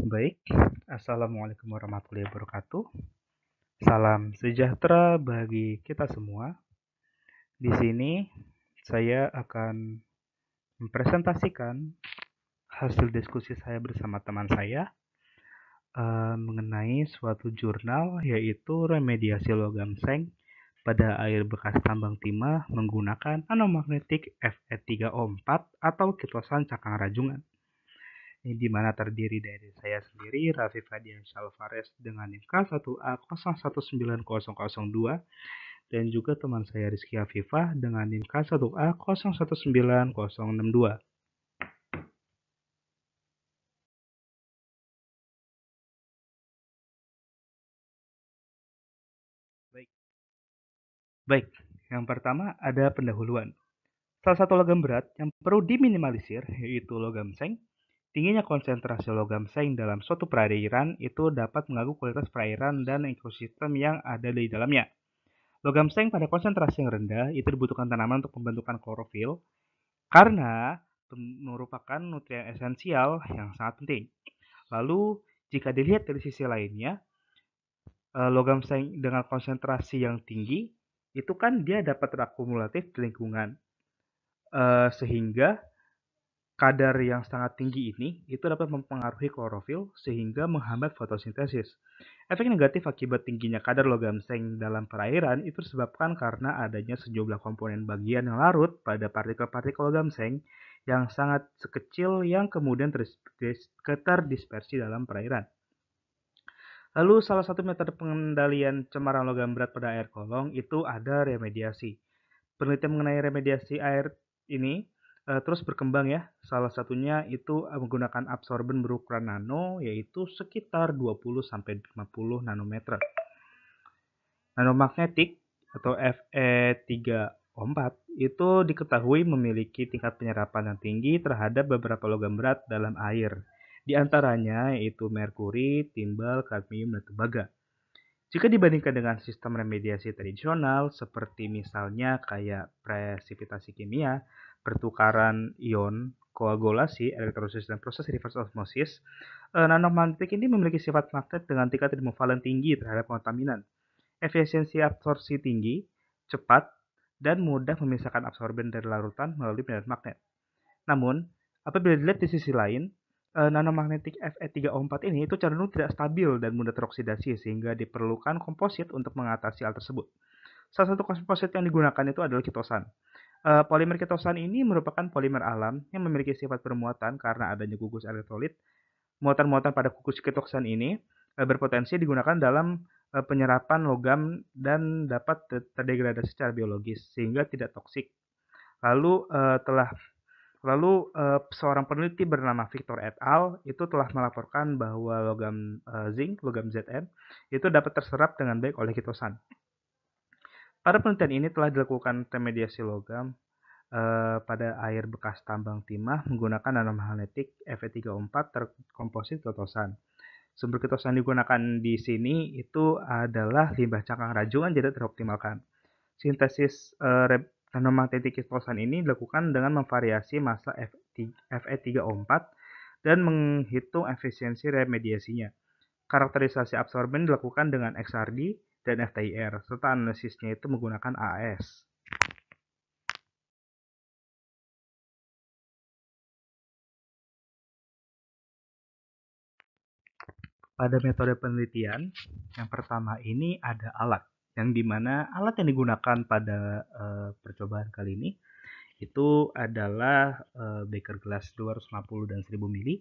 Baik, Assalamualaikum warahmatullahi wabarakatuh. Salam sejahtera bagi kita semua. Di sini saya akan mempresentasikan hasil diskusi saya bersama teman saya uh, mengenai suatu jurnal yaitu remediasi logam seng pada air bekas tambang timah menggunakan anomagnetik Fe3O4 atau kitosan cakang rajungan di mana terdiri dari saya sendiri, Raffi Fadian Alvarez dengan NIM K1A019002 dan juga teman saya Rizky Afifah dengan NIM K1A019062. Baik. Baik, yang pertama ada pendahuluan. Salah satu logam berat yang perlu diminimalisir yaitu logam seng, Tingginya konsentrasi logam seng dalam suatu perairan itu dapat mengganggu kualitas perairan dan ekosistem yang ada di dalamnya. Logam seng pada konsentrasi yang rendah itu dibutuhkan tanaman untuk pembentukan klorofil karena merupakan nutrien esensial yang sangat penting. Lalu, jika dilihat dari sisi lainnya, eh, logam seng dengan konsentrasi yang tinggi itu kan dia dapat terakumulatif di lingkungan. Eh, sehingga kadar yang sangat tinggi ini itu dapat mempengaruhi klorofil sehingga menghambat fotosintesis. Efek negatif akibat tingginya kadar logam seng dalam perairan itu disebabkan karena adanya sejumlah komponen bagian yang larut pada partikel-partikel logam seng yang sangat sekecil yang kemudian terdispersi dalam perairan. Lalu salah satu metode pengendalian cemaran logam berat pada air kolong itu ada remediasi. Penelitian mengenai remediasi air ini Eh, terus berkembang ya. Salah satunya itu eh, menggunakan absorben berukuran nano yaitu sekitar 20 sampai 50 nanometer. Nanomagnetik atau Fe3O4 itu diketahui memiliki tingkat penyerapan yang tinggi terhadap beberapa logam berat dalam air. Di antaranya yaitu merkuri, timbal, kadmium, dan tembaga. Jika dibandingkan dengan sistem remediasi tradisional seperti misalnya kayak presipitasi kimia, pertukaran ion, koagulasi, elektrolisis, dan proses reverse osmosis, e, nanomagnetik ini memiliki sifat magnet dengan tingkat termovalen tinggi terhadap kontaminan, efisiensi absorpsi tinggi, cepat, dan mudah memisahkan absorben dari larutan melalui medan magnet. Namun, apabila dilihat di sisi lain, e, nanomagnetik Fe3O4 ini itu cenderung tidak stabil dan mudah teroksidasi sehingga diperlukan komposit untuk mengatasi hal tersebut. Salah satu komposit yang digunakan itu adalah kitosan. Eh, polimer ketosan ini merupakan polimer alam yang memiliki sifat bermuatan karena adanya gugus elektrolit. Muatan-muatan pada gugus ketosan ini eh, berpotensi digunakan dalam eh, penyerapan logam dan dapat terdegradasi secara biologis sehingga tidak toksik. Lalu telah lalu seorang peneliti bernama Victor et al itu telah melaporkan bahwa logam zinc, logam Zn itu dapat terserap dengan baik oleh ketosan. Pada penelitian ini telah dilakukan remediasi logam eh, pada air bekas tambang timah menggunakan nanomagnetik Fe34 terkomposit ketosan. Sumber ketosan digunakan di sini itu adalah limbah cangkang rajungan jadi teroptimalkan. Sintesis eh, nanomagnetik ketosan ini dilakukan dengan memvariasi massa Fe34 dan menghitung efisiensi remediasinya. Karakterisasi absorben dilakukan dengan XRD, dan FTIR, serta analisisnya itu menggunakan AS. Pada metode penelitian, yang pertama ini ada alat, yang dimana alat yang digunakan pada uh, percobaan kali ini itu adalah uh, beaker glass 250 dan 1000 mili,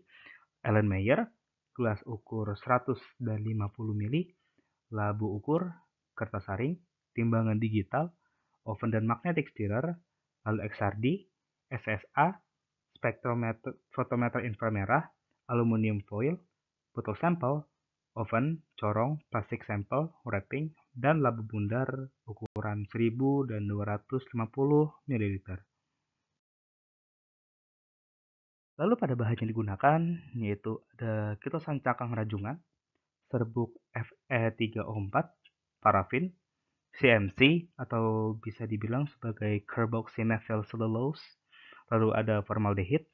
Allen Mayer, gelas ukur 100 dan 50 mili, labu ukur, kertas saring, timbangan digital, oven dan magnetic stirrer, lalu XRD, SSA, spektrometer, fotometer inframerah, aluminium foil, botol sampel, oven, corong, plastik sampel, wrapping, dan labu bundar ukuran 1000 dan 250 ml. Lalu pada bahan yang digunakan yaitu ada kitosan cangkang rajungan, serbuk fe 34 parafin, CMC atau bisa dibilang sebagai carboxymethyl cellulose, lalu ada formaldehid,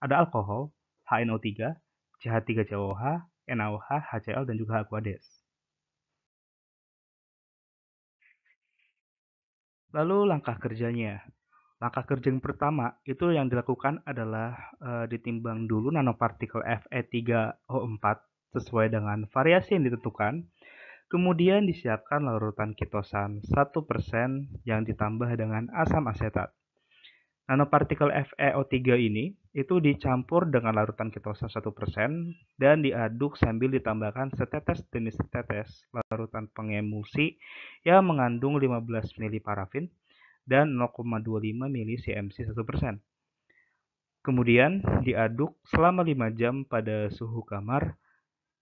ada alkohol, HNO3, CH3COH, NaOH, HCl, dan juga Aquades. Lalu langkah kerjanya. Langkah kerja yang pertama itu yang dilakukan adalah e, ditimbang dulu nanopartikel Fe3O4 sesuai dengan variasi yang ditentukan. Kemudian disiapkan larutan kitosan 1% yang ditambah dengan asam asetat. Nanopartikel FeO3 ini itu dicampur dengan larutan kitosan 1% dan diaduk sambil ditambahkan setetes demi setetes larutan pengemulsi yang mengandung 15 mili parafin dan 0,25 mili CMC 1%. Kemudian diaduk selama 5 jam pada suhu kamar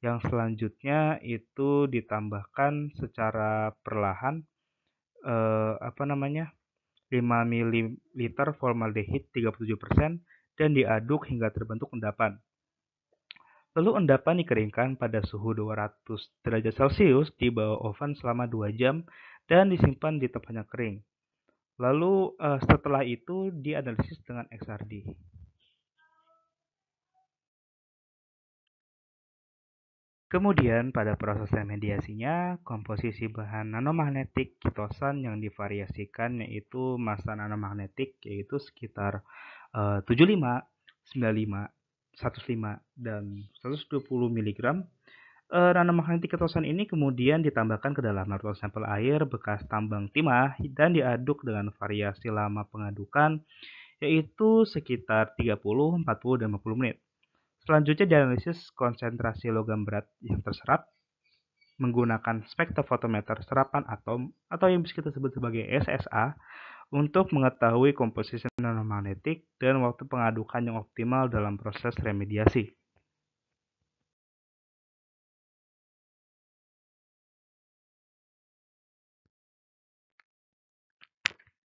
yang selanjutnya itu ditambahkan secara perlahan eh, apa namanya 5 ml formaldehid 37% dan diaduk hingga terbentuk endapan. Lalu endapan dikeringkan pada suhu 200 derajat Celcius di bawah oven selama 2 jam dan disimpan di tempatnya kering. Lalu eh, setelah itu dianalisis dengan XRD. Kemudian pada proses remediasinya, komposisi bahan nanomagnetik kitosan yang divariasikan yaitu massa nanomagnetik yaitu sekitar uh, 75, 95, 105 dan 120 mg. Uh, nanomagnetik kitosan ini kemudian ditambahkan ke dalam larutan sampel air bekas tambang timah dan diaduk dengan variasi lama pengadukan yaitu sekitar 30, 40, dan 50 menit. Selanjutnya dianalisis konsentrasi logam berat yang terserap menggunakan spektrofotometer serapan atom atau yang bisa kita sebut sebagai SSA untuk mengetahui komposisi nanomagnetik dan waktu pengadukan yang optimal dalam proses remediasi.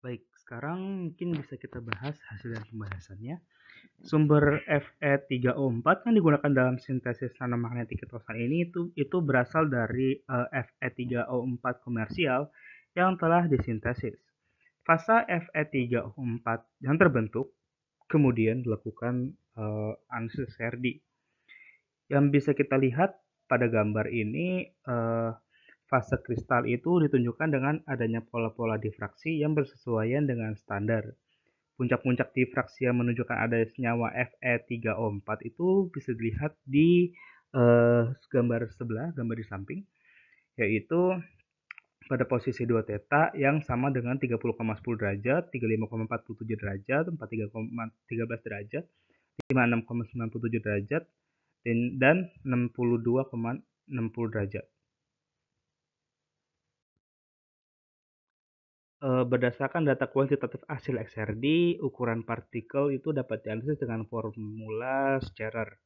Baik, sekarang mungkin bisa kita bahas hasil dari pembahasannya. Sumber Fe3O4 yang digunakan dalam sintesis nanomagnetik ketosan ini itu itu berasal dari uh, eh, Fe3O4 komersial yang telah disintesis. Fasa e Fe3O4 yang terbentuk kemudian dilakukan uh, analisis Serdi. Yang bisa kita lihat pada gambar ini uh, Fase kristal itu ditunjukkan dengan adanya pola-pola difraksi yang bersesuaian dengan standar. Puncak-puncak difraksi yang menunjukkan ada senyawa Fe3O4 itu bisa dilihat di eh, gambar sebelah, gambar di samping, yaitu pada posisi 2 teta yang sama dengan 30,10 derajat, 35,47 derajat, 43,13 derajat, 56,97 derajat, dan 62,60 derajat. berdasarkan data kuantitatif hasil XRD, ukuran partikel itu dapat dianalisis dengan formula scherer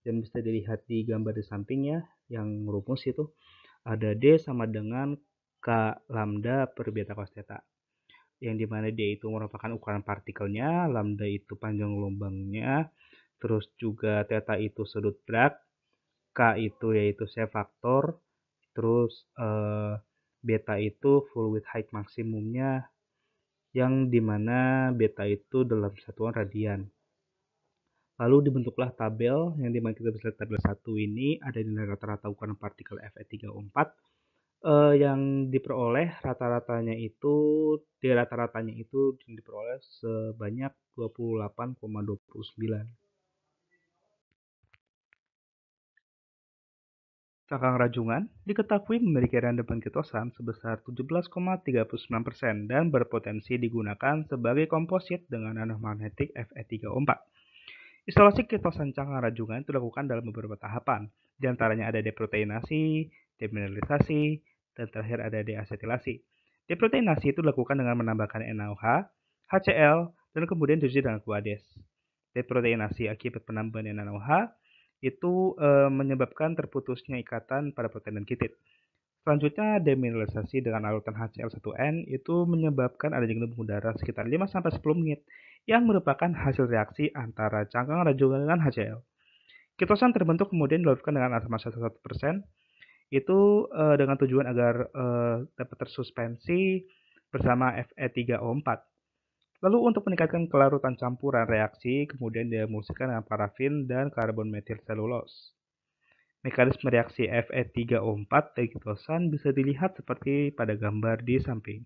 dan bisa dilihat di gambar di sampingnya yang rumus itu ada D sama dengan K lambda per beta cos theta yang dimana D itu merupakan ukuran partikelnya, lambda itu panjang gelombangnya, terus juga theta itu sudut drag, K itu yaitu C faktor, terus, beta itu full width height maksimumnya yang dimana beta itu dalam satuan radian. Lalu dibentuklah tabel yang dimana kita bisa lihat tabel 1 ini ada nilai rata-rata ukuran partikel fe 34 eh, yang diperoleh rata-ratanya itu di rata-ratanya itu diperoleh sebanyak 28,29. Cangkang rajungan diketahui memiliki rendemen ketosan sebesar 17,39% dan berpotensi digunakan sebagai komposit dengan nanomagnetik fe 34 o 4 Instalasi ketosan cangkang rajungan dilakukan dalam beberapa tahapan, diantaranya ada deproteinasi, demineralisasi, dan terakhir ada deasetilasi. Deproteinasi itu dilakukan dengan menambahkan NaOH, HCl, dan kemudian diuji dengan kuades. Deproteinasi akibat penambahan NaOH itu e, menyebabkan terputusnya ikatan pada protein dan kitit. Selanjutnya, demineralisasi dengan larutan HCl1n itu menyebabkan adanya gelembung udara sekitar 5-10 menit yang merupakan hasil reaksi antara cangkang radio dengan HCl. Ketosan terbentuk kemudian dilakukan dengan asam HCl 1%, itu e, dengan tujuan agar e, dapat tersuspensi bersama Fe3O4 Lalu untuk meningkatkan kelarutan campuran reaksi, kemudian diemulsikan dengan parafin dan karbon metil selulos. Mekanisme reaksi Fe3O4 dari bisa dilihat seperti pada gambar di samping.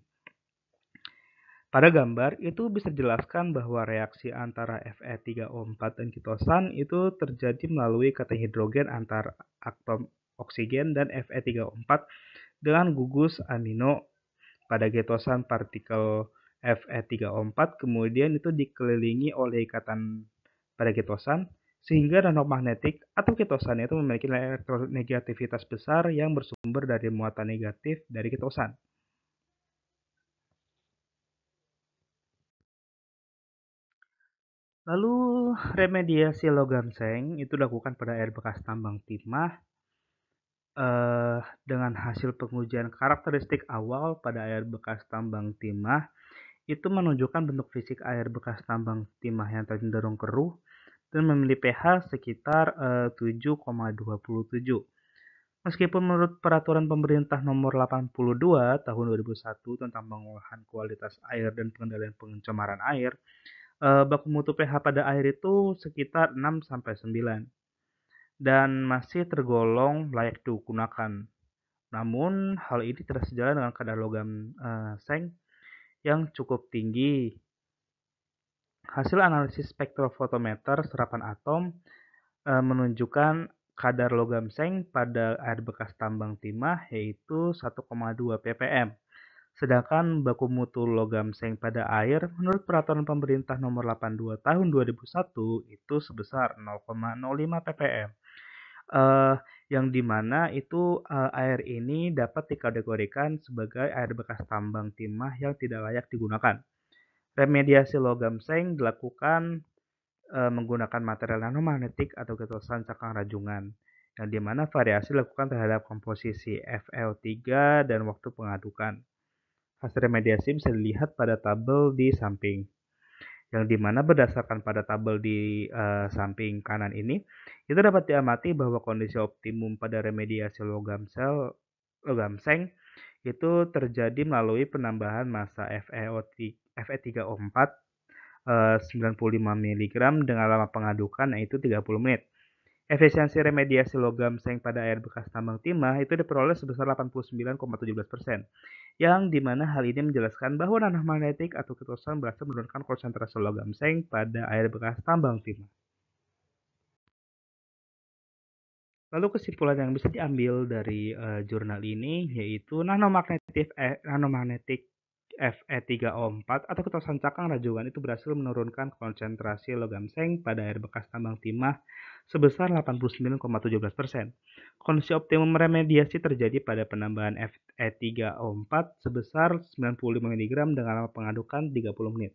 Pada gambar itu bisa dijelaskan bahwa reaksi antara Fe3O4 dan kitosan itu terjadi melalui kata hidrogen antar atom oksigen dan Fe3O4 dengan gugus amino pada getosan partikel fe 3 o 4 kemudian itu dikelilingi oleh ikatan pada ketosan sehingga nanomagnetik magnetik atau ketosan itu memiliki elektronegativitas besar yang bersumber dari muatan negatif dari ketosan. Lalu remediasi logam seng itu dilakukan pada air bekas tambang timah eh, dengan hasil pengujian karakteristik awal pada air bekas tambang timah itu menunjukkan bentuk fisik air bekas tambang timah yang cenderung keruh dan memiliki pH sekitar 7,27. Eh, Meskipun menurut peraturan pemerintah nomor 82 tahun 2001 tentang pengolahan kualitas air dan pengendalian pencemaran air, eh, baku mutu pH pada air itu sekitar 6 sampai 9 dan masih tergolong layak digunakan. Namun, hal ini tidak sejalan dengan kadar logam uh, seng yang cukup tinggi. Hasil analisis spektrofotometer serapan atom e, menunjukkan kadar logam seng pada air bekas tambang timah yaitu 1,2 ppm. Sedangkan baku mutu logam seng pada air menurut peraturan pemerintah nomor 82 tahun 2001 itu sebesar 0,05 ppm. Uh, yang dimana itu uh, air ini dapat dikategorikan sebagai air bekas tambang timah yang tidak layak digunakan. Remediasi logam seng dilakukan uh, menggunakan material nanomagnetik atau ketosan cakang rajungan, yang dimana variasi dilakukan terhadap komposisi FL3 dan waktu pengadukan. Hasil remediasi bisa dilihat pada tabel di samping yang dimana berdasarkan pada tabel di uh, samping kanan ini, kita dapat diamati bahwa kondisi optimum pada remediasi logam sel logam seng itu terjadi melalui penambahan massa FeO3, Fe3O4 uh, 95 mg dengan lama pengadukan yaitu 30 menit. Efisiensi remediasi logam seng pada air bekas tambang timah itu diperoleh sebesar 89,17%, yang dimana hal ini menjelaskan bahwa nanomagnetik magnetik atau ketosan berhasil menurunkan konsentrasi logam seng pada air bekas tambang timah. Lalu kesimpulan yang bisa diambil dari uh, jurnal ini yaitu nanomagnetik eh, nanomagnetik FE3O4 atau ketosan cakang rajungan itu berhasil menurunkan konsentrasi logam seng pada air bekas tambang timah sebesar 89,17%. Kondisi optimum remediasi terjadi pada penambahan fe 3 o 4 sebesar 95 mg dengan lama pengadukan 30 menit.